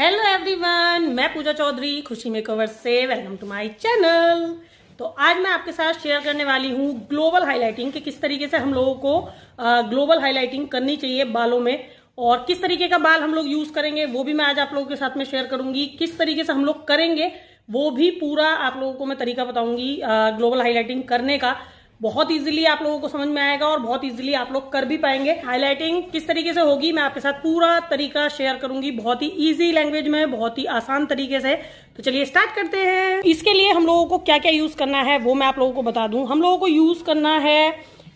hello everyone मैं पूजा चौधरी खुशी makeover से वेलकम टू माय चैनल तो आज मैं आपके साथ शेयर करने वाली हूँ ग्लोबल हाइलाइटिंग कि किस तरीके से हम लोगों को ग्लोबल हाइलाइटिंग करनी चाहिए बालों में और किस तरीके का बाल हम लोग यूज करेंगे वो भी मैं आज आप लोगों के साथ में शेयर करूंगी किस तरीके से हम लोग करेंगे वो भी पूरा आप लोगों को मैं तरीका बताऊंगी ग्लोबल हाईलाइटिंग करने का बहुत इजीली आप लोगों को समझ में आएगा और बहुत इजीली आप लोग कर भी पाएंगे हाईलाइटिंग किस तरीके से होगी मैं आपके साथ पूरा तरीका शेयर करूंगी बहुत ही इजी लैंग्वेज में बहुत ही आसान तरीके से तो चलिए स्टार्ट करते हैं इसके लिए हम लोगों को क्या क्या यूज करना है वो मैं आप लोगों को बता दू हम लोगों को यूज करना है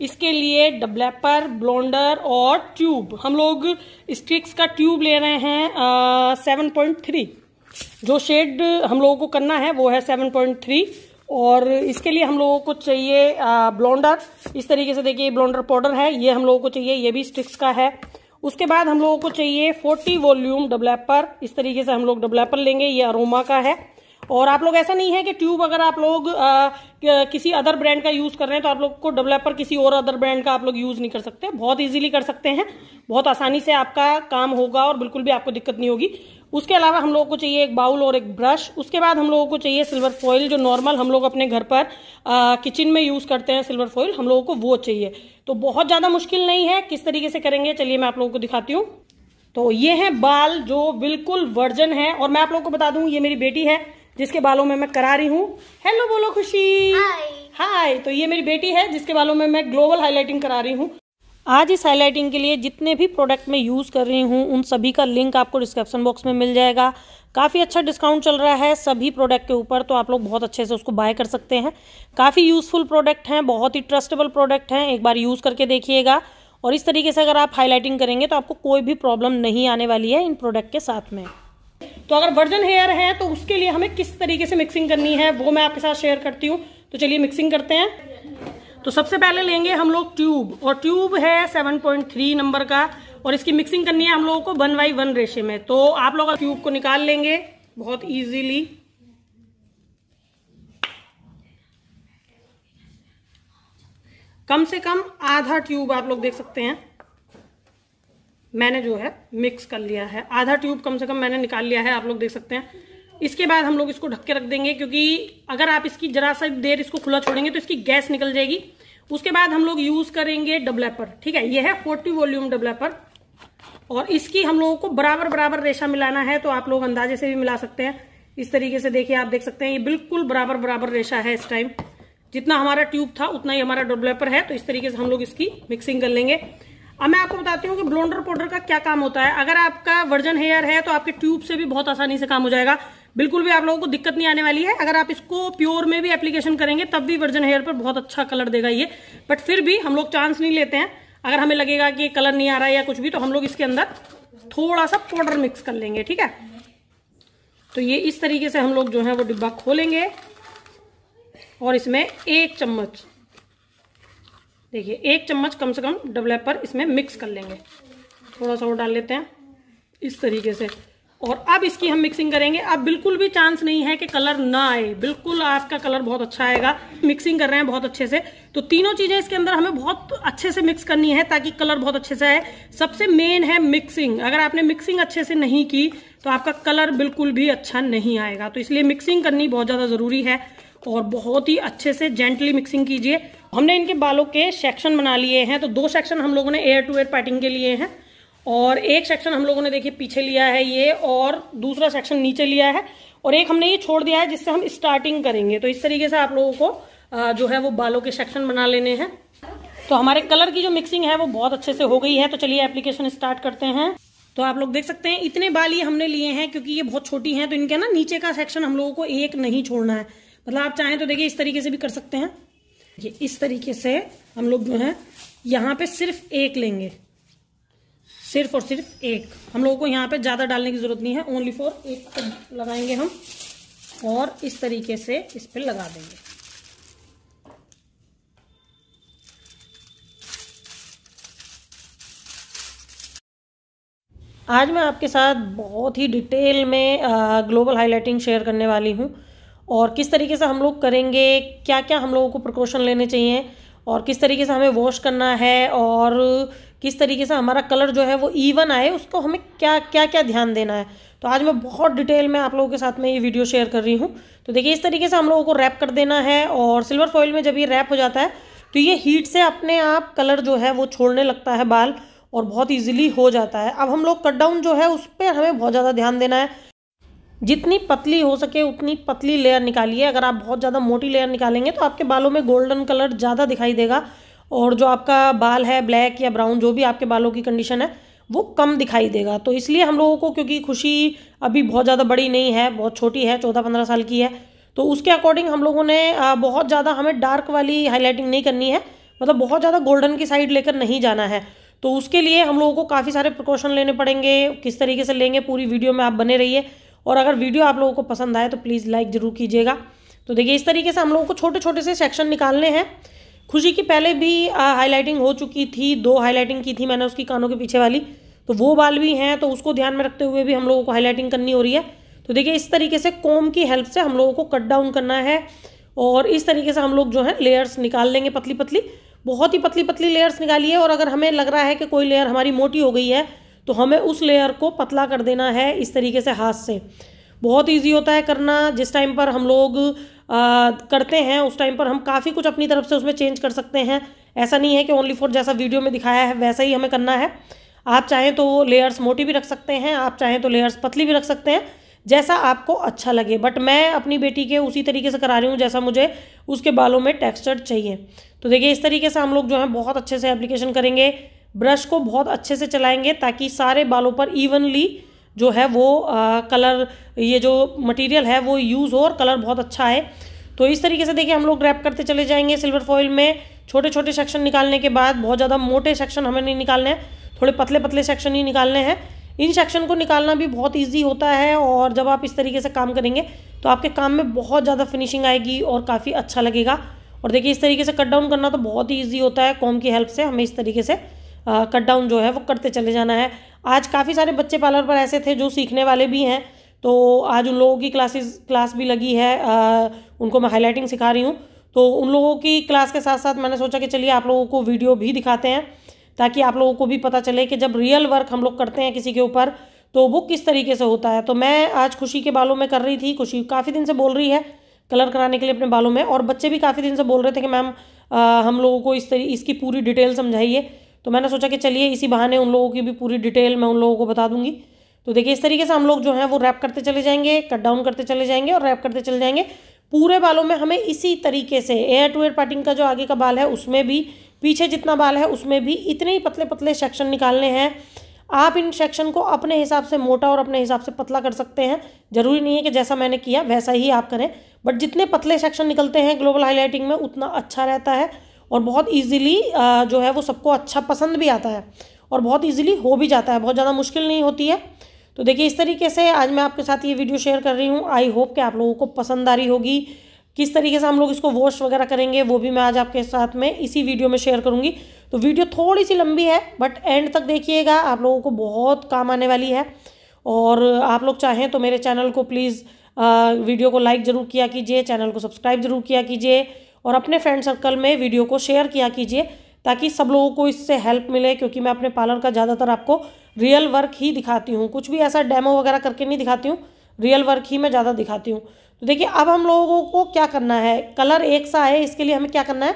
इसके लिए डबलेपर ब्लॉन्डर और ट्यूब हम लोग स्टिक्स का ट्यूब ले रहे हैं सेवन पॉइंट थ्री जो शेड हम लोगों को करना है वो है सेवन पॉइंट थ्री और इसके लिए हम लोगों को चाहिए ब्लॉन्डर इस तरीके से देखिए ब्लॉन्डर पाउडर है ये हम लोगों को चाहिए ये भी स्टिक्स का है उसके बाद हम लोगों को चाहिए 40 वॉल्यूम डेवलपर इस तरीके से हम लोग डेवलपर लेंगे ये अरोमा का है और आप लोग ऐसा नहीं है कि ट्यूब अगर आप लोग आ, किसी अदर ब्रांड का यूज़ कर रहे हैं तो आप लोग को डेवलपर किसी और अदर ब्रांड का आप लोग यूज़ नहीं कर सकते बहुत इजीली कर सकते हैं बहुत आसानी से आपका काम होगा और बिल्कुल भी आपको दिक्कत नहीं होगी उसके अलावा हम लोगों को चाहिए एक बाउल और एक ब्रश उसके बाद हम लोगों को चाहिए सिल्वर फॉइल जो नॉर्मल हम लोग अपने घर पर किचन में यूज़ करते हैं सिल्वर फॉइल हम लोगों को वो चाहिए तो बहुत ज़्यादा मुश्किल नहीं है किस तरीके से करेंगे चलिए मैं आप लोगों को दिखाती हूँ तो ये है बाल जो बिल्कुल वर्जन है और मैं आप लोगों को बता दूँ ये मेरी बेटी है जिसके बालों में मैं करा रही हूँ हेलो बोलो खुशी हाय हाय तो ये मेरी बेटी है जिसके बालों में मैं ग्लोबल हाईलाइटिंग करा रही हूँ आज इस हाईलाइटिंग के लिए जितने भी प्रोडक्ट मैं यूज़ कर रही हूँ उन सभी का लिंक आपको डिस्क्रिप्शन बॉक्स में मिल जाएगा काफ़ी अच्छा डिस्काउंट चल रहा है सभी प्रोडक्ट के ऊपर तो आप लोग बहुत अच्छे से उसको बाय कर सकते हैं काफ़ी यूज़फुल प्रोडक्ट हैं बहुत ही ट्रस्टेबल प्रोडक्ट हैं एक बार यूज़ करके देखिएगा और इस तरीके से अगर आप हाईलाइटिंग करेंगे तो आपको कोई भी प्रॉब्लम नहीं आने वाली है इन प्रोडक्ट के साथ में तो अगर वर्जन हेयर है तो उसके लिए हमें किस तरीके से मिक्सिंग करनी है वो मैं आपके साथ शेयर करती हूँ तो चलिए मिक्सिंग करते हैं तो सबसे पहले लेंगे हम लोग ट्यूब और ट्यूब है 7.3 नंबर का और इसकी मिक्सिंग करनी है हम लोगों को वन बाई वन रेशे में तो आप लोग ट्यूब को निकाल लेंगे बहुत इजीली कम से कम आधा ट्यूब आप लोग देख सकते हैं मैंने जो है मिक्स कर लिया है आधा ट्यूब कम से कम मैंने निकाल लिया है आप लोग देख सकते हैं इसके बाद हम लोग इसको ढक के रख देंगे क्योंकि अगर आप इसकी जरा सा देर इसको खुला छोड़ेंगे तो इसकी गैस निकल जाएगी उसके बाद हम लोग यूज करेंगे डेवलपर ठीक है यह है फोर्टी वॉल्यूम डेवलपर और इसकी हम लोगों को बराबर बराबर रेशा मिलाना है तो आप लोग अंदाजे से भी मिला सकते हैं इस तरीके से देखिए आप देख सकते हैं ये बिल्कुल बराबर बराबर रेशा है इस टाइम जितना हमारा ट्यूब था उतना ही हमारा डेवलपर है तो इस तरीके से हम लोग इसकी मिक्सिंग कर लेंगे अब मैं आपको बताती हूँ कि ब्लोंडर पाउडर का क्या काम होता है अगर आपका वर्जन हेयर है तो आपके ट्यूब से भी बहुत आसानी से काम हो जाएगा बिल्कुल भी आप लोगों को दिक्कत नहीं आने वाली है अगर आप इसको प्योर में भी एप्लीकेशन करेंगे तब भी वर्जन हेयर पर बहुत अच्छा कलर देगा ये बट फिर भी हम लोग चांस नहीं लेते हैं अगर हमें लगेगा कि कलर नहीं आ रहा है या कुछ भी तो हम लोग इसके अंदर थोड़ा सा पाउडर मिक्स कर लेंगे ठीक है तो ये इस तरीके से हम लोग जो है वो डिब्बा खोलेंगे और इसमें एक चम्मच देखिए एक चम्मच कम से कम डेवलपर इसमें मिक्स कर लेंगे थोड़ा सा वो डाल लेते हैं इस तरीके से और अब इसकी हम मिक्सिंग करेंगे अब बिल्कुल भी चांस नहीं है कि कलर ना आए बिल्कुल आपका कलर बहुत अच्छा आएगा मिक्सिंग कर रहे हैं बहुत अच्छे से तो तीनों चीज़ें इसके अंदर हमें बहुत अच्छे से मिक्स करनी है ताकि कलर बहुत अच्छे से आए सबसे मेन है मिक्सिंग अगर आपने मिक्सिंग अच्छे से नहीं की तो आपका कलर बिल्कुल भी अच्छा नहीं आएगा तो इसलिए मिक्सिंग करनी बहुत ज़्यादा ज़रूरी है और बहुत ही अच्छे से जेंटली मिक्सिंग कीजिए हमने इनके बालों के सेक्शन बना लिए हैं तो दो सेक्शन हम लोगों ने एयर टू एयर पैटिंग के लिए हैं और एक सेक्शन हम लोगों ने देखिए पीछे लिया है ये और दूसरा सेक्शन नीचे लिया है और एक हमने ये छोड़ दिया है जिससे हम स्टार्टिंग करेंगे तो इस तरीके से आप लोगों को जो है वो बालों के सेक्शन बना लेने हैं तो हमारे कलर की जो मिक्सिंग है वो बहुत अच्छे से हो गई है तो चलिए एप्लीकेशन स्टार्ट करते हैं तो आप लोग देख सकते हैं इतने बाल ये हमने लिए हैं क्योंकि ये बहुत छोटी हैं तो इनके ना नीचे का सेक्शन हम लोगों को एक नहीं छोड़ना है मतलब आप चाहें तो देखिए इस तरीके से भी कर सकते हैं ये इस तरीके से हम लोग जो है यहाँ पे सिर्फ एक लेंगे सिर्फ और सिर्फ एक हम लोगों को यहाँ पे ज़्यादा डालने की ज़रूरत नहीं है ओनली फॉर एक लगाएंगे हम और इस तरीके से इस पर लगा देंगे आज मैं आपके साथ बहुत ही डिटेल में ग्लोबल हाइलाइटिंग शेयर करने वाली हूँ और किस तरीके से हम लोग करेंगे क्या क्या हम लोगों को प्रिकॉशन लेने चाहिए और किस तरीके से हमें वॉश करना है और किस तरीके से हमारा कलर जो है वो इवन आए उसको हमें क्या क्या क्या ध्यान देना है तो आज मैं बहुत डिटेल में आप लोगों के साथ में ये वीडियो शेयर कर रही हूँ तो देखिए इस तरीके से हम लोगों को रैप कर देना है और सिल्वर फॉइल में जब ये रैप हो जाता है तो ये हीट से अपने आप कलर जो है वो छोड़ने लगता है बाल और बहुत ईजिली हो जाता है अब हम लोग कट डाउन जो है उस पर हमें बहुत ज़्यादा ध्यान देना है जितनी पतली हो सके उतनी पतली लेयर निकालिए अगर आप बहुत ज़्यादा मोटी लेयर निकालेंगे तो आपके बालों में गोल्डन कलर ज़्यादा दिखाई देगा और जो आपका बाल है ब्लैक या ब्राउन जो भी आपके बालों की कंडीशन है वो कम दिखाई देगा तो इसलिए हम लोगों को क्योंकि खुशी अभी बहुत ज़्यादा बड़ी नहीं है बहुत छोटी है चौदह पंद्रह साल की है तो उसके अकॉर्डिंग हम लोगों ने बहुत ज़्यादा हमें डार्क वाली हाईलाइटिंग नहीं करनी है मतलब बहुत ज़्यादा गोल्डन की साइड लेकर नहीं जाना है तो उसके लिए हम लोगों को काफ़ी सारे प्रिकॉशन लेने पड़ेंगे किस तरीके से लेंगे पूरी वीडियो में आप बने रहिए और अगर वीडियो आप लोगों को पसंद आए तो प्लीज़ लाइक ज़रूर कीजिएगा तो देखिए इस तरीके से हम लोगों को छोटे छोटे से सेक्शन निकालने हैं खुशी की पहले भी हाईलाइटिंग हो चुकी थी दो हाईलाइटिंग की थी मैंने उसकी कानों के पीछे वाली तो वो बाल भी हैं तो उसको ध्यान में रखते हुए भी हम लोगों को हाईलाइटिंग करनी हो रही है तो देखिए इस तरीके से कोम की हेल्प से हम लोगों को कट डाउन करना है और इस तरीके से हम लोग जो है लेयर्स निकाल लेंगे पतली पतली बहुत ही पतली पतली लेयर्स निकालिए और अगर हमें लग रहा है कि कोई लेयर हमारी मोटी हो गई है तो हमें उस लेयर को पतला कर देना है इस तरीके से हाथ से बहुत ईजी होता है करना जिस टाइम पर हम लोग आ, करते हैं उस टाइम पर हम काफ़ी कुछ अपनी तरफ से उसमें चेंज कर सकते हैं ऐसा नहीं है कि ओनली फॉर जैसा वीडियो में दिखाया है वैसा ही हमें करना है आप चाहें तो लेयर्स मोटी भी रख सकते हैं आप चाहें तो लेयर्स पतली भी रख सकते हैं जैसा आपको अच्छा लगे बट मैं अपनी बेटी के उसी तरीके से करा रही हूँ जैसा मुझे उसके बालों में टेक्स्चर चाहिए तो देखिए इस तरीके से हम लोग जो हैं बहुत अच्छे से एप्लीकेशन करेंगे ब्रश को बहुत अच्छे से चलाएंगे ताकि सारे बालों पर इवनली जो है वो आ, कलर ये जो मटेरियल है वो यूज़ हो और कलर बहुत अच्छा है तो इस तरीके से देखिए हम लोग रैप करते चले जाएंगे सिल्वर फॉइल में छोटे छोटे सेक्शन निकालने के बाद बहुत ज़्यादा मोटे सेक्शन हमें नहीं निकालने हैं थोड़े पतले पतले सेक्शन ही निकालने हैं इन सेक्शन को निकालना भी बहुत ईजी होता है और जब आप इस तरीके से काम करेंगे तो आपके काम में बहुत ज़्यादा फिनिशिंग आएगी और काफ़ी अच्छा लगेगा और देखिए इस तरीके से कट डाउन करना तो बहुत ही ईजी होता है कॉम की हेल्प से हमें इस तरीके से कट डाउन जो है वो करते चले जाना है आज काफ़ी सारे बच्चे पार्लर पर ऐसे थे जो सीखने वाले भी हैं तो आज उन लोगों की क्लासेस क्लास भी लगी है आ, उनको मैं हाईलाइटिंग सिखा रही हूँ तो उन लोगों की क्लास के साथ साथ मैंने सोचा कि चलिए आप लोगों को वीडियो भी दिखाते हैं ताकि आप लोगों को भी पता चले कि जब रियल वर्क हम लोग करते हैं किसी के ऊपर तो वो किस तरीके से होता है तो मैं आज खुशी के बालों में कर रही थी खुशी काफ़ी दिन से बोल रही है कलर कराने के लिए अपने बालों में और बच्चे भी काफ़ी दिन से बोल रहे थे कि मैम हम लोगों को इस तरी इसकी पूरी डिटेल समझाइए तो मैंने सोचा कि चलिए इसी बहाने उन लोगों की भी पूरी डिटेल मैं उन लोगों को बता दूंगी तो देखिए इस तरीके से हम लोग जो हैं वो रैप करते चले जाएंगे कट डाउन करते चले जाएंगे और रैप करते चले जाएंगे पूरे बालों में हमें इसी तरीके से एयर टू एयर पार्टिंग का जो आगे का बाल है उसमें भी पीछे जितना बाल है उसमें भी इतने ही पतले पतले सेक्शन निकालने हैं आप इन सेक्शन को अपने हिसाब से मोटा और अपने हिसाब से पतला कर सकते हैं ज़रूरी नहीं है कि जैसा मैंने किया वैसा ही आप करें बट जितने पतले सेक्शन निकलते हैं ग्लोबल हाईलाइटिंग में उतना अच्छा रहता है और बहुत ईजिली जो है वो सबको अच्छा पसंद भी आता है और बहुत ईजिली हो भी जाता है बहुत ज़्यादा मुश्किल नहीं होती है तो देखिए इस तरीके से आज मैं आपके साथ ये वीडियो शेयर कर रही हूँ आई होप कि आप लोगों को पसंद आ रही होगी किस तरीके से हम लोग इसको वॉश वगैरह करेंगे वो भी मैं आज आपके साथ में इसी वीडियो में शेयर करूँगी तो वीडियो थोड़ी सी लंबी है बट एंड तक देखिएगा आप लोगों को बहुत काम आने वाली है और आप लोग चाहें तो मेरे चैनल को प्लीज़ वीडियो को लाइक ज़रूर किया कीजिए चैनल को सब्सक्राइब ज़रूर किया कीजिए और अपने फ्रेंड सर्कल में वीडियो को शेयर किया कीजिए ताकि सब लोगों को इससे हेल्प मिले क्योंकि मैं अपने पार्लर का ज़्यादातर आपको रियल वर्क ही दिखाती हूँ कुछ भी ऐसा डेमो वगैरह करके नहीं दिखाती हूँ रियल वर्क ही मैं ज़्यादा दिखाती हूँ तो देखिए अब हम लोगों को क्या करना है कलर एक सा है इसके लिए हमें क्या करना है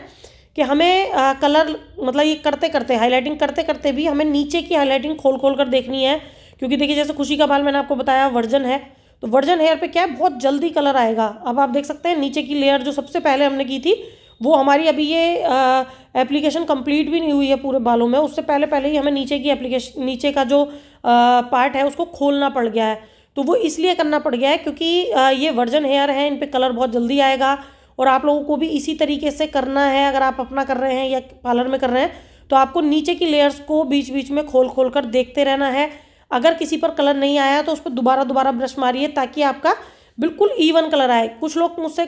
कि हमें आ, कलर मतलब ये करते करते हाईलाइटिंग करते करते भी हमें नीचे की हाईलाइटिंग खोल खोल कर देखनी है क्योंकि देखिए जैसे खुशी का बाल मैंने आपको बताया वर्जन है तो वर्जन हेयर पे क्या है बहुत जल्दी कलर आएगा अब आप देख सकते हैं नीचे की लेयर जो सबसे पहले हमने की थी वो हमारी अभी ये एप्लीकेशन कंप्लीट भी नहीं हुई है पूरे बालों में उससे पहले पहले ही हमें नीचे की एप्लीकेशन नीचे का जो पार्ट है उसको खोलना पड़ गया है तो वो इसलिए करना पड़ गया है क्योंकि आ, ये वर्जन हेयर है इन पर कलर बहुत जल्दी आएगा और आप लोगों को भी इसी तरीके से करना है अगर आप अपना कर रहे हैं या पार्लर में कर रहे हैं तो आपको नीचे की लेयर्स को बीच बीच में खोल खोल कर देखते रहना है अगर किसी पर कलर नहीं आया तो उस पर दोबारा दोबारा ब्रश मारिए ताकि आपका बिल्कुल ईवन कलर आए कुछ लोग मुझसे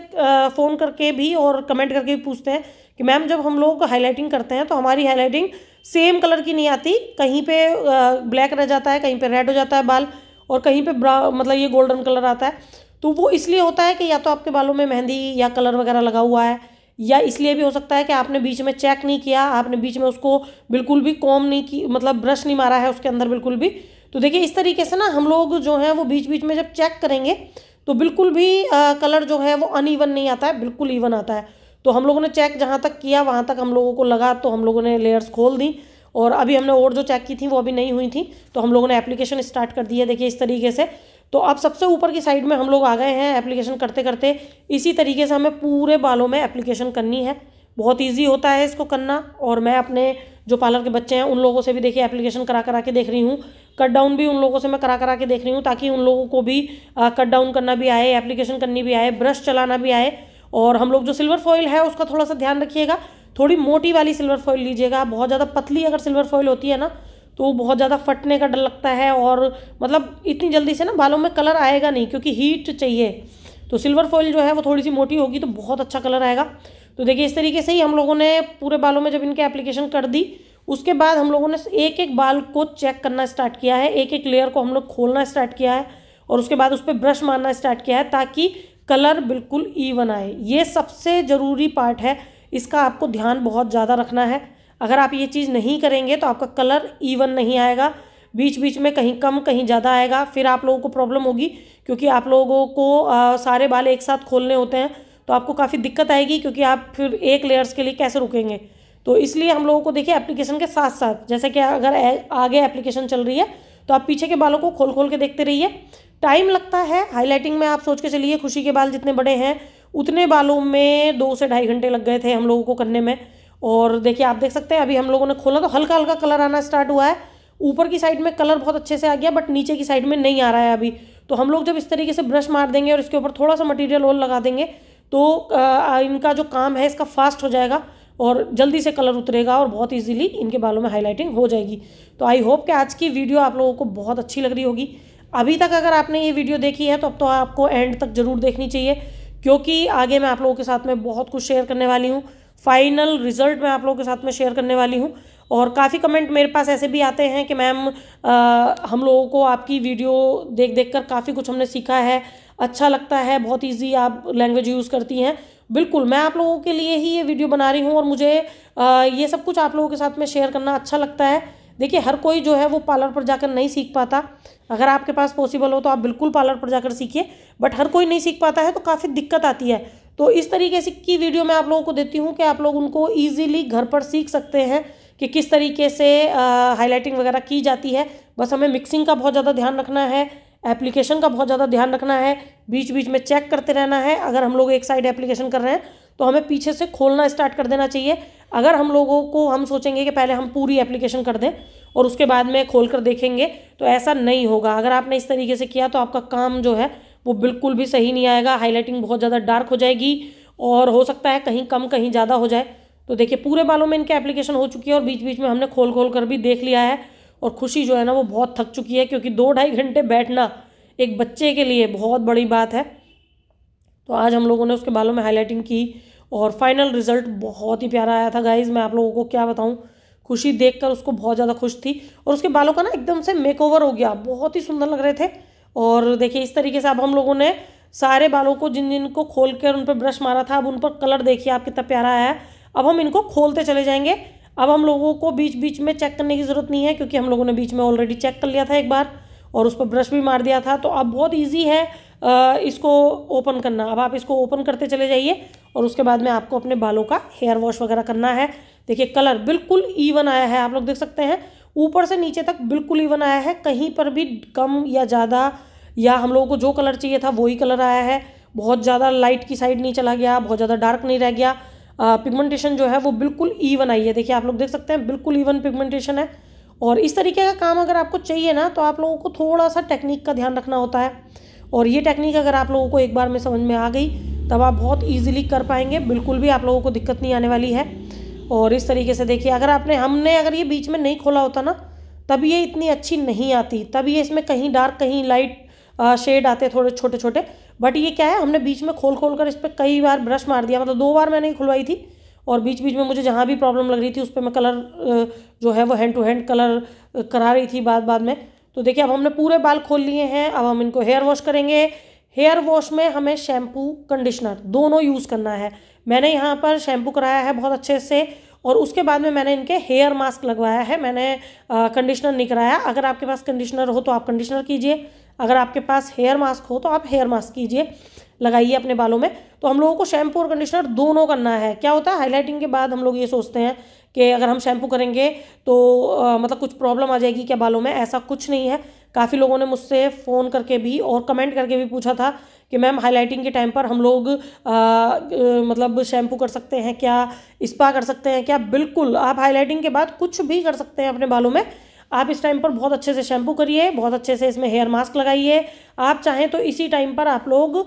फ़ोन करके भी और कमेंट करके भी पूछते हैं कि मैम जब हम लोग हाईलाइटिंग करते हैं तो हमारी हाईलाइटिंग सेम कलर की नहीं आती कहीं पे ब्लैक रह जाता है कहीं पे रेड हो जाता है बाल और कहीं पे ब्रा मतलब ये गोल्डन कलर आता है तो वो इसलिए होता है कि या तो आपके बालों में मेहंदी या कलर वगैरह लगा हुआ है या इसलिए भी हो सकता है कि आपने बीच में चेक नहीं किया आपने बीच में उसको बिल्कुल भी कॉम नहीं की मतलब ब्रश नहीं मारा है उसके अंदर बिल्कुल भी तो देखिए इस तरीके से ना हम लोग जो हैं वो बीच बीच में जब चेक करेंगे तो बिल्कुल भी आ, कलर जो है वो ईवन नहीं आता है बिल्कुल ईवन आता है तो हम लोगों ने चेक जहाँ तक किया वहाँ तक हम लोगों को लगा तो हम लोगों ने लेयर्स खोल दी और अभी हमने और जो चेक की थी वो अभी नहीं हुई थी तो हम लोगों ने एप्लीकेशन स्टार्ट कर दी है देखिए इस तरीके से तो अब सबसे ऊपर की साइड में हम लोग आ गए हैं एप्लीकेशन करते करते इसी तरीके से हमें पूरे बालों में एप्लीकेशन करनी है बहुत ईजी होता है इसको करना और मैं अपने जो पार्लर के बच्चे हैं उन लोगों से भी देखिए एप्लीकेशन करा करा के देख रही हूँ कट डाउन भी उन लोगों से मैं करा करा के देख रही हूँ ताकि उन लोगों को भी कट डाउन करना भी आए एप्लीकेशन करनी भी आए ब्रश चलाना भी आए और हम लोग जो सिल्वर फॉइल है उसका थोड़ा सा ध्यान रखिएगा थोड़ी मोटी वाली सिल्वर फॉइल लीजिएगा बहुत ज़्यादा पतली अगर सिल्वर फॉइल होती है ना तो बहुत ज़्यादा फटने का डर लगता है और मतलब इतनी जल्दी से ना बालों में कलर आएगा नहीं क्योंकि हीट चाहिए तो सिल्वर फॉइल जो है वो थोड़ी सी मोटी होगी तो बहुत अच्छा कलर आएगा तो देखिए इस तरीके से ही हम लोगों ने पूरे बालों में जब इनके एप्लीकेशन कर दी उसके बाद हम लोगों ने एक एक बाल को चेक करना स्टार्ट किया है एक एक लेयर को हम लोग खोलना स्टार्ट किया है और उसके बाद उस पर ब्रश मारना स्टार्ट किया है ताकि कलर बिल्कुल ईवन आए ये सबसे ज़रूरी पार्ट है इसका आपको ध्यान बहुत ज़्यादा रखना है अगर आप ये चीज़ नहीं करेंगे तो आपका कलर ईवन नहीं आएगा बीच बीच में कहीं कम कहीं ज़्यादा आएगा फिर आप लोगों को प्रॉब्लम होगी क्योंकि आप लोगों को आ, सारे बाल एक साथ खोलने होते हैं तो आपको काफ़ी दिक्कत आएगी क्योंकि आप फिर एक लेयर्स के लिए कैसे रुकेंगे तो इसलिए हम लोगों को देखिए एप्लीकेशन के साथ साथ जैसे कि अगर आगे एप्लीकेशन चल रही है तो आप पीछे के बालों को खोल खोल के देखते रहिए टाइम लगता है हाईलाइटिंग में आप सोच के चलिए खुशी के बाल जितने बड़े हैं उतने बालों में दो से ढाई घंटे लग गए थे हम लोगों को करने में और देखिए आप देख सकते हैं अभी हम लोगों ने खोला तो हल्का हल्का कलर आना स्टार्ट हुआ है ऊपर की साइड में कलर बहुत अच्छे से आ गया बट नीचे की साइड में नहीं आ रहा है अभी तो हम लोग जब इस तरीके से ब्रश मार देंगे और इसके ऊपर थोड़ा सा मटेरियल और लगा देंगे तो आ, इनका जो काम है इसका फास्ट हो जाएगा और जल्दी से कलर उतरेगा और बहुत ईजिली इनके बालों में हाईलाइटिंग हो जाएगी तो आई होप कि आज की वीडियो आप लोगों को बहुत अच्छी लग रही होगी अभी तक अगर आपने ये वीडियो देखी है तो अब तो आपको एंड तक ज़रूर देखनी चाहिए क्योंकि आगे मैं आप लोगों के साथ में बहुत कुछ शेयर करने वाली हूँ फाइनल रिजल्ट मैं आप लोगों के साथ में शेयर करने वाली हूँ और काफ़ी कमेंट मेरे पास ऐसे भी आते हैं कि मैम हम लोगों को आपकी वीडियो देख देख कर काफ़ी कुछ हमने सीखा है अच्छा लगता है बहुत ईजी आप लैंग्वेज यूज़ करती हैं बिल्कुल मैं आप लोगों के लिए ही ये वीडियो बना रही हूँ और मुझे ये सब कुछ आप लोगों के साथ में शेयर करना अच्छा लगता है देखिए हर कोई जो है वो पार्लर पर जाकर नहीं सीख पाता अगर आपके पास पॉसिबल हो तो आप बिल्कुल पार्लर पर जाकर सीखिए बट हर कोई नहीं सीख पाता है तो काफ़ी दिक्कत आती है तो इस तरीके से की वीडियो मैं आप लोगों को देती हूँ कि आप लोग उनको ईजिली घर पर सीख सकते हैं कि किस तरीके से हाईलाइटिंग वगैरह की जाती है बस हमें मिक्सिंग का बहुत ज़्यादा ध्यान रखना है एप्लीकेशन का बहुत ज़्यादा ध्यान रखना है बीच बीच में चेक करते रहना है अगर हम लोग एक साइड एप्लीकेशन कर रहे हैं तो हमें पीछे से खोलना स्टार्ट कर देना चाहिए अगर हम लोगों को हम सोचेंगे कि पहले हम पूरी एप्लीकेशन कर दें और उसके बाद में खोल कर देखेंगे तो ऐसा नहीं होगा अगर आपने इस तरीके से किया तो आपका काम जो है वो बिल्कुल भी सही नहीं आएगा हाईलाइटिंग बहुत ज़्यादा डार्क हो जाएगी और हो सकता है कहीं कम कहीं ज़्यादा हो जाए तो देखिए पूरे बालों में इनके एप्लीकेशन हो चुकी है और बीच बीच में हमने खोल खोल कर भी देख लिया है और खुशी जो है ना वो बहुत थक चुकी है क्योंकि दो ढाई घंटे बैठना एक बच्चे के लिए बहुत बड़ी बात है तो आज हम लोगों ने उसके बालों में हाईलाइटिंग की और फाइनल रिजल्ट बहुत ही प्यारा आया था गाइज मैं आप लोगों को क्या बताऊँ खुशी देखकर उसको बहुत ज़्यादा खुश थी और उसके बालों का ना एकदम से मेक ओवर हो गया बहुत ही सुंदर लग रहे थे और देखिए इस तरीके से अब हम लोगों ने सारे बालों को जिन जिन को खोल कर उन पर ब्रश मारा था अब उन पर कलर देखिए आप कितना प्यारा आया अब हम इनको खोलते चले जाएंगे अब हम लोगों को बीच बीच में चेक करने की ज़रूरत नहीं है क्योंकि हम लोगों ने बीच में ऑलरेडी चेक कर लिया था एक बार और उस पर ब्रश भी मार दिया था तो अब बहुत ईजी है इसको ओपन करना अब आप इसको ओपन करते चले जाइए और उसके बाद में आपको अपने बालों का हेयर वॉश वगैरह करना है देखिए कलर बिल्कुल ईवन आया है आप लोग देख सकते हैं ऊपर से नीचे तक बिल्कुल ईवन आया है कहीं पर भी कम या ज़्यादा या हम लोगों को जो कलर चाहिए था वही कलर आया है बहुत ज़्यादा लाइट की साइड नहीं चला गया बहुत ज़्यादा डार्क नहीं रह गया पिगमेंटेशन जो है वो बिल्कुल ईवन आई है देखिए आप लोग देख सकते हैं बिल्कुल ईवन पिगमेंटेशन है और इस तरीके का काम अगर आपको चाहिए ना तो आप लोगों को थोड़ा सा टेक्निक का ध्यान रखना होता है और ये टेक्निक अगर आप लोगों को एक बार में समझ में आ गई तब आप बहुत ईजिली कर पाएंगे बिल्कुल भी आप लोगों को दिक्कत नहीं आने वाली है और इस तरीके से देखिए अगर आपने हमने अगर ये बीच में नहीं खोला होता ना तब ये इतनी अच्छी नहीं आती तब ये इसमें कहीं डार्क कहीं लाइट शेड आते थोड़े छोटे छोटे बट ये क्या है हमने बीच में खोल खोल कर इस पर कई बार ब्रश मार दिया मतलब दो बार मैंने ही खुलवाई थी और बीच बीच में मुझे जहाँ भी प्रॉब्लम लग रही थी उस पर मैं कलर जो है वो हैंड टू हैंड कलर करा रही थी बाद बाद में तो देखिए अब हमने पूरे बाल खोल लिए हैं अब हम इनको हेयर वॉश करेंगे हेयर वॉश में हमें शैम्पू कंडीशनर दोनों यूज़ करना है मैंने यहाँ पर शैम्पू कराया है बहुत अच्छे से और उसके बाद में मैंने इनके हेयर मास्क लगवाया है मैंने कंडीशनर नहीं कराया अगर आपके पास कंडीशनर हो तो आप कंडीशनर कीजिए अगर आपके पास हेयर मास्क हो तो आप हेयर मास्क कीजिए लगाइए अपने बालों में तो हम लोगों को शैम्पू और कंडीशनर दोनों करना है क्या होता है हाईलाइटिंग के बाद हम लोग ये सोचते हैं कि अगर हम शैम्पू करेंगे तो आ, मतलब कुछ प्रॉब्लम आ जाएगी क्या बालों में ऐसा कुछ नहीं है काफ़ी लोगों ने मुझसे फ़ोन करके भी और कमेंट करके भी पूछा था कि मैम हाईलाइटिंग के टाइम पर हम लोग आ, आ, मतलब शैम्पू कर सकते हैं क्या स्पा कर सकते हैं क्या बिल्कुल आप हाईलाइटिंग के बाद कुछ भी कर सकते हैं अपने बालों में आप इस टाइम पर बहुत अच्छे से शैम्पू करिए बहुत अच्छे से इसमें हेयर मास्क लगाइए आप चाहें तो इसी टाइम पर आप लोग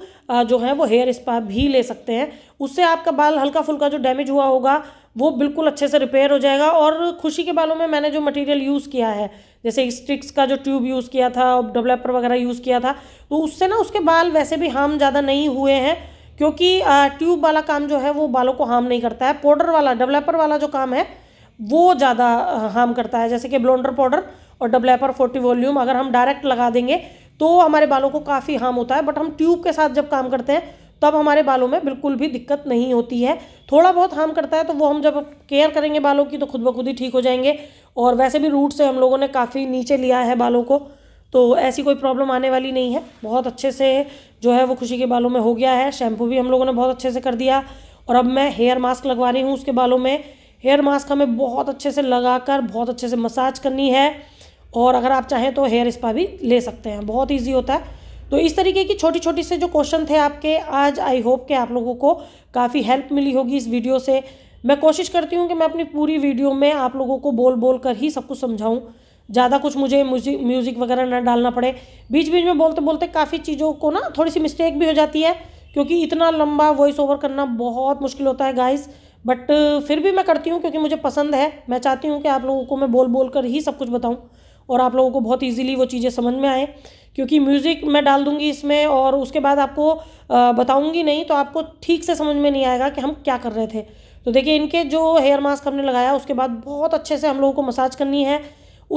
जो है वो हेयर स्पा भी ले सकते हैं उससे आपका बाल हल्का फुल्का जो डैमेज हुआ होगा वो बिल्कुल अच्छे से रिपेयर हो जाएगा और खुशी के बालों में मैंने जो मटेरियल यूज़ किया है जैसे स्टिक्स का जो ट्यूब यूज़ किया था डेवलपर वगैरह यूज़ किया था तो उससे ना उसके बाल वैसे भी हार्म ज़्यादा नहीं हुए हैं क्योंकि ट्यूब वाला काम जो है वो बालों को हार्म नहीं करता है पाउडर वाला डेवलपर वाला जो काम है वो ज़्यादा हार्म करता है जैसे कि ब्लोंडर पाउडर और एपर फोर्टी वॉल्यूम अगर हम डायरेक्ट लगा देंगे तो हमारे बालों को काफ़ी हार्म होता है बट हम ट्यूब के साथ जब काम करते हैं तब हमारे बालों में बिल्कुल भी दिक्कत नहीं होती है थोड़ा बहुत हार्म करता है तो वो हम जब केयर करेंगे बालों की तो खुद ब खुद ही ठीक हो जाएंगे और वैसे भी रूट से हम लोगों ने काफ़ी नीचे लिया है बालों को तो ऐसी कोई प्रॉब्लम आने वाली नहीं है बहुत अच्छे से जो है वो खुशी के बालों में हो गया है शैम्पू भी हम लोगों ने बहुत अच्छे से कर दिया और अब मैं हेयर मास्क लगवा रही हूँ उसके बालों में हेयर मास्क हमें बहुत अच्छे से लगाकर बहुत अच्छे से मसाज करनी है और अगर आप चाहें तो हेयर स्पा भी ले सकते हैं बहुत ईजी होता है तो इस तरीके की छोटी छोटी से जो क्वेश्चन थे आपके आज आई होप के आप लोगों को काफ़ी हेल्प मिली होगी इस वीडियो से मैं कोशिश करती हूँ कि मैं अपनी पूरी वीडियो में आप लोगों को बोल बोल कर ही सब कुछ समझाऊँ ज़्यादा कुछ मुझे म्यूजिक म्यूज़िक वगैरह ना डालना पड़े बीच बीच में बोलते बोलते काफ़ी चीज़ों को ना थोड़ी सी मिस्टेक भी हो जाती है क्योंकि इतना लंबा वॉइस ओवर करना बहुत मुश्किल होता है गाइस बट uh, फिर भी मैं करती हूँ क्योंकि मुझे पसंद है मैं चाहती हूँ कि आप लोगों को मैं बोल बोल कर ही सब कुछ बताऊँ और आप लोगों को बहुत ईज़िली वो चीज़ें समझ में आए क्योंकि म्यूज़िक मैं डाल दूंगी इसमें और उसके बाद आपको बताऊंगी नहीं तो आपको ठीक से समझ में नहीं आएगा कि हम क्या कर रहे थे तो देखिए इनके जो हेयर मास्क हमने लगाया उसके बाद बहुत अच्छे से हम लोगों को मसाज करनी है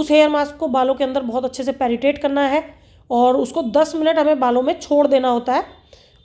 उस हेयर मास्क को बालों के अंदर बहुत अच्छे से पैरिटेट करना है और उसको दस मिनट हमें बालों में छोड़ देना होता है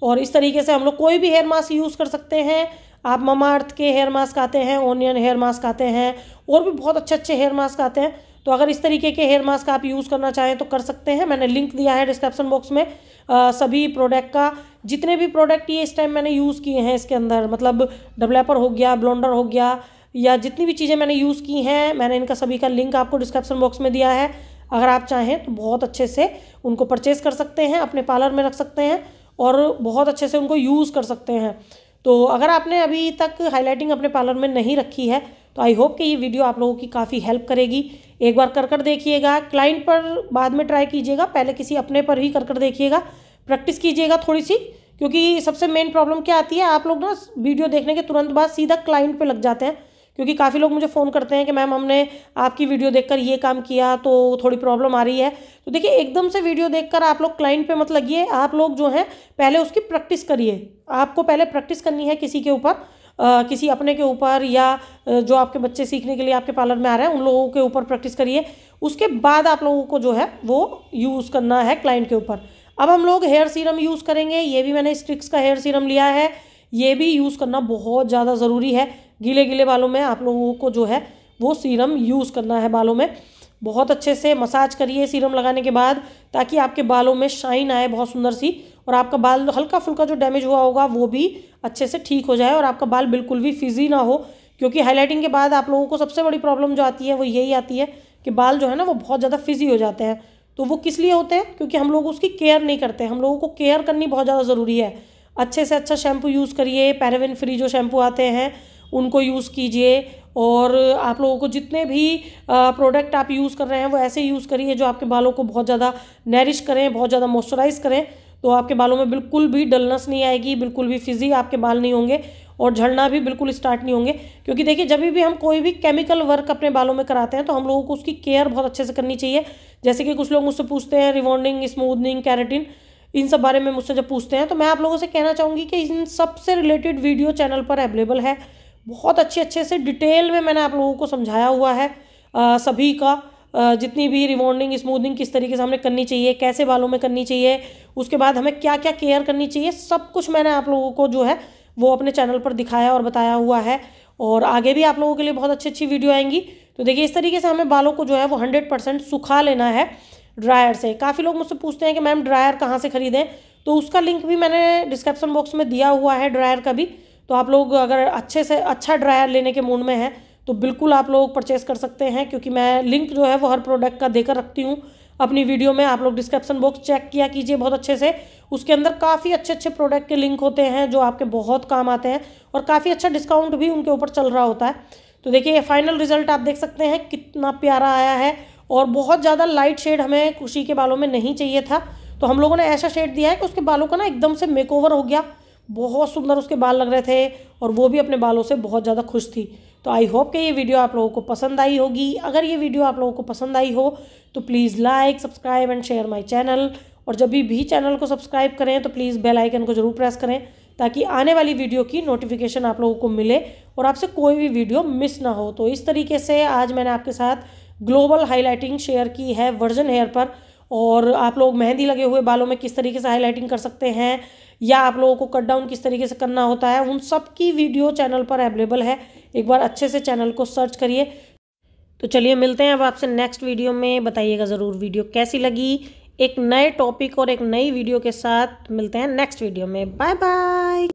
और इस तरीके से हम लोग कोई भी हेयर मास्क यूज़ कर सकते हैं आप ममा अर्थ के हेयर मास्क आते हैं ओनियन हेयर मास्क आते हैं और भी बहुत अच्छे अच्छे हेयर मास्क आते हैं तो अगर इस तरीके के हेयर मास्क आप यूज़ करना चाहें तो कर सकते हैं मैंने लिंक दिया है डिस्क्रिप्शन बॉक्स में आ, सभी प्रोडक्ट का जितने भी प्रोडक्ट ये इस टाइम मैंने यूज़ किए हैं इसके अंदर मतलब डेवलपर हो गया ब्लॉन्डर हो गया या जितनी भी चीज़ें मैंने यूज़ की हैं मैंने इनका सभी का लिंक आपको डिस्क्रिप्शन बॉक्स में दिया है अगर आप चाहें तो बहुत अच्छे से उनको परचेज़ कर सकते हैं अपने पार्लर में रख सकते हैं और बहुत अच्छे से उनको यूज़ कर सकते हैं तो अगर आपने अभी तक हाईलाइटिंग अपने पार्लर में नहीं रखी है तो आई होप कि ये वीडियो आप लोगों की काफ़ी हेल्प करेगी एक बार कर कर देखिएगा क्लाइंट पर बाद में ट्राई कीजिएगा पहले किसी अपने पर ही कर कर देखिएगा प्रैक्टिस कीजिएगा थोड़ी सी क्योंकि सबसे मेन प्रॉब्लम क्या आती है आप लोग ना वीडियो देखने के तुरंत बाद सीधा क्लाइंट पर लग जाते हैं क्योंकि काफ़ी लोग मुझे फ़ोन करते हैं कि मैम हमने आपकी वीडियो देखकर ये काम किया तो थोड़ी प्रॉब्लम आ रही है तो देखिए एकदम से वीडियो देखकर आप लोग क्लाइंट पे मत लगिए आप लोग जो हैं पहले उसकी प्रैक्टिस करिए आपको पहले प्रैक्टिस करनी है किसी के ऊपर किसी अपने के ऊपर या जो आपके बच्चे सीखने के लिए आपके पार्लर में आ रहे हैं उन लोगों के ऊपर प्रैक्टिस करिए उसके बाद आप लोगों को जो है वो यूज़ करना है क्लाइंट के ऊपर अब हम लोग हेयर सीरम यूज़ करेंगे ये भी मैंने स्ट्रिक्स का हेयर सीरम लिया है ये भी यूज़ करना बहुत ज़्यादा ज़रूरी है गीले गीले बालों में आप लोगों को जो है वो सीरम यूज़ करना है बालों में बहुत अच्छे से मसाज करिए सीरम लगाने के बाद ताकि आपके बालों में शाइन आए बहुत सुंदर सी और आपका बाल हल्का फुल्का जो डैमेज हुआ होगा वो भी अच्छे से ठीक हो जाए और आपका बाल बिल्कुल भी फिजी ना हो क्योंकि हाईलाइटिंग के बाद आप लोगों को सबसे बड़ी प्रॉब्लम जो आती है वो यही आती है कि बाल जो है ना वो बहुत ज़्यादा फिजी हो जाते हैं तो वो किस लिए होते हैं क्योंकि हम लोग उसकी केयर नहीं करते हम लोगों को केयर करनी बहुत ज़्यादा ज़रूरी है अच्छे से अच्छा शैम्पू यूज़ करिए पैराविन फ्री जो शैम्पू आते हैं उनको यूज़ कीजिए और आप लोगों को जितने भी प्रोडक्ट आप यूज़ कर रहे हैं वो ऐसे यूज़ करिए जो आपके बालों को बहुत ज़्यादा नरिश करें बहुत ज़्यादा मॉइस्चराइज करें तो आपके बालों में बिल्कुल भी डलनेस नहीं आएगी बिल्कुल भी फिजी आपके बाल नहीं होंगे और झड़ना भी बिल्कुल स्टार्ट नहीं होंगे क्योंकि देखिए जब भी हम कोई भी केमिकल वर्क अपने बालों में कराते हैं तो हम लोगों को उसकी केयर बहुत अच्छे से करनी चाहिए जैसे कि कुछ लोग मुझसे पूछते हैं रिवॉन्डिंग स्मूदनिंग कैरेटिन इन सब बारे में मुझसे जब पूछते हैं तो मैं आप लोगों से कहना चाहूँगी कि इन सबसे रिलेटेड वीडियो चैनल पर अवेलेबल है बहुत अच्छे अच्छे से डिटेल में मैंने आप लोगों को समझाया हुआ है आ, सभी का आ, जितनी भी रिवॉन्डिंग स्मूदनिंग किस तरीके से हमें करनी चाहिए कैसे बालों में करनी चाहिए उसके बाद हमें क्या क्या केयर करनी चाहिए सब कुछ मैंने आप लोगों को जो है वो अपने चैनल पर दिखाया और बताया हुआ है और आगे भी आप लोगों के लिए बहुत अच्छी अच्छी वीडियो आएंगी तो देखिए इस तरीके से हमें बालों को जो है वो हंड्रेड परसेंट सुखा लेना है ड्रायर से काफ़ी लोग मुझसे पूछते हैं कि मैम ड्रायर कहाँ से खरीदें तो उसका लिंक भी मैंने डिस्क्रिप्सन बॉक्स में दिया हुआ है ड्रायर का भी तो आप लोग अगर अच्छे से अच्छा ड्रायर लेने के मूड में हैं तो बिल्कुल आप लोग परचेस कर सकते हैं क्योंकि मैं लिंक जो है वो हर प्रोडक्ट का देकर रखती हूँ अपनी वीडियो में आप लोग डिस्क्रिप्शन बॉक्स चेक किया कीजिए बहुत अच्छे से उसके अंदर काफ़ी अच्छे अच्छे प्रोडक्ट के लिंक होते हैं जो आपके बहुत काम आते हैं और काफ़ी अच्छा डिस्काउंट भी उनके ऊपर चल रहा होता है तो देखिए ये फाइनल रिजल्ट आप देख सकते हैं कितना प्यारा आया है और बहुत ज़्यादा लाइट शेड हमें खुशी के बालों में नहीं चाहिए था तो हम लोगों ने ऐसा शेड दिया है कि उसके बालों का ना एकदम से मेकओवर हो गया बहुत सुंदर उसके बाल लग रहे थे और वो भी अपने बालों से बहुत ज़्यादा खुश थी तो आई होप कि ये वीडियो आप लोगों को पसंद आई होगी अगर ये वीडियो आप लोगों को पसंद आई हो तो please like subscribe and share my channel और जब भी चैनल को सब्सक्राइब करें तो प्लीज़ बेल आइकन को ज़रूर प्रेस करें ताकि आने वाली वीडियो की नोटिफिकेशन आप लोगों को मिले और आपसे कोई भी वीडियो मिस ना हो तो इस तरीके से आज मैंने आपके साथ ग्लोबल हाईलाइटिंग शेयर की है वर्जन हेयर पर और आप लोग मेहंदी लगे हुए बालों में किस तरीके से हाईलाइटिंग कर सकते हैं या आप लोगों को कट डाउन किस तरीके से करना होता है उन सब की वीडियो चैनल पर अवेलेबल है एक बार अच्छे से चैनल को सर्च करिए तो चलिए मिलते हैं अब आपसे नेक्स्ट वीडियो में बताइएगा ज़रूर वीडियो कैसी लगी एक नए टॉपिक और एक नई वीडियो के साथ मिलते हैं नेक्स्ट वीडियो में बाय बाय